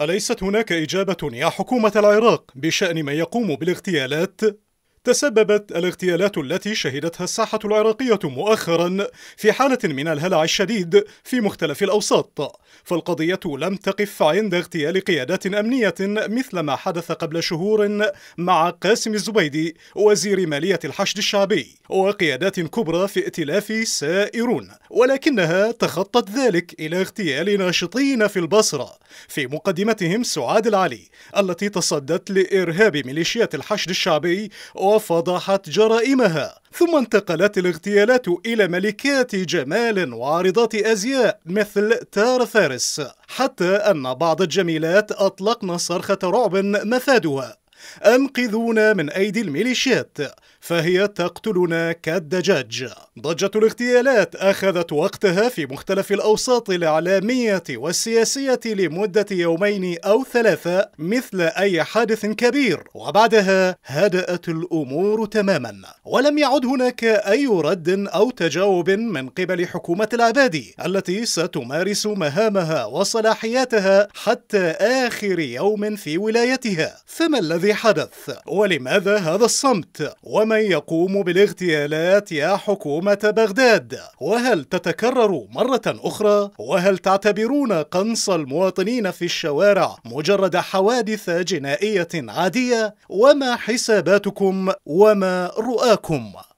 أليست هناك إجابة يا حكومة العراق بشأن ما يقوم بالاغتيالات تسببت الاغتيالات التي شهدتها الساحة العراقية مؤخرا في حالة من الهلع الشديد في مختلف الأوساط فالقضية لم تقف عند اغتيال قيادات أمنية مثل ما حدث قبل شهور مع قاسم الزبيدي وزير مالية الحشد الشعبي وقيادات كبرى في ائتلاف سائرون ولكنها تخطت ذلك إلى اغتيال ناشطين في البصرة في مقدمتهم سعاد العلي التي تصدت لإرهاب ميليشيات الحشد الشعبي و وفضحت جرائمها ثم انتقلت الاغتيالات إلى ملكات جمال وعارضات أزياء مثل تار فارس حتى أن بعض الجميلات أطلقن صرخة رعب مفادها أنقذونا من أيدي الميليشيات فهي تقتلنا كالدجاج ضجة الاغتيالات أخذت وقتها في مختلف الأوساط الإعلامية والسياسية لمدة يومين أو ثلاثة مثل أي حادث كبير وبعدها هدأت الأمور تماما ولم يعد هناك أي رد أو تجاوب من قبل حكومة العبادي التي ستمارس مهامها وصلاحياتها حتى آخر يوم في ولايتها فما الذي الذي حدث ولماذا هذا الصمت ومن يقوم بالاغتيالات يا حكومة بغداد وهل تتكرر مرة أخرى وهل تعتبرون قنص المواطنين في الشوارع مجرد حوادث جنائية عادية وما حساباتكم وما رؤاكم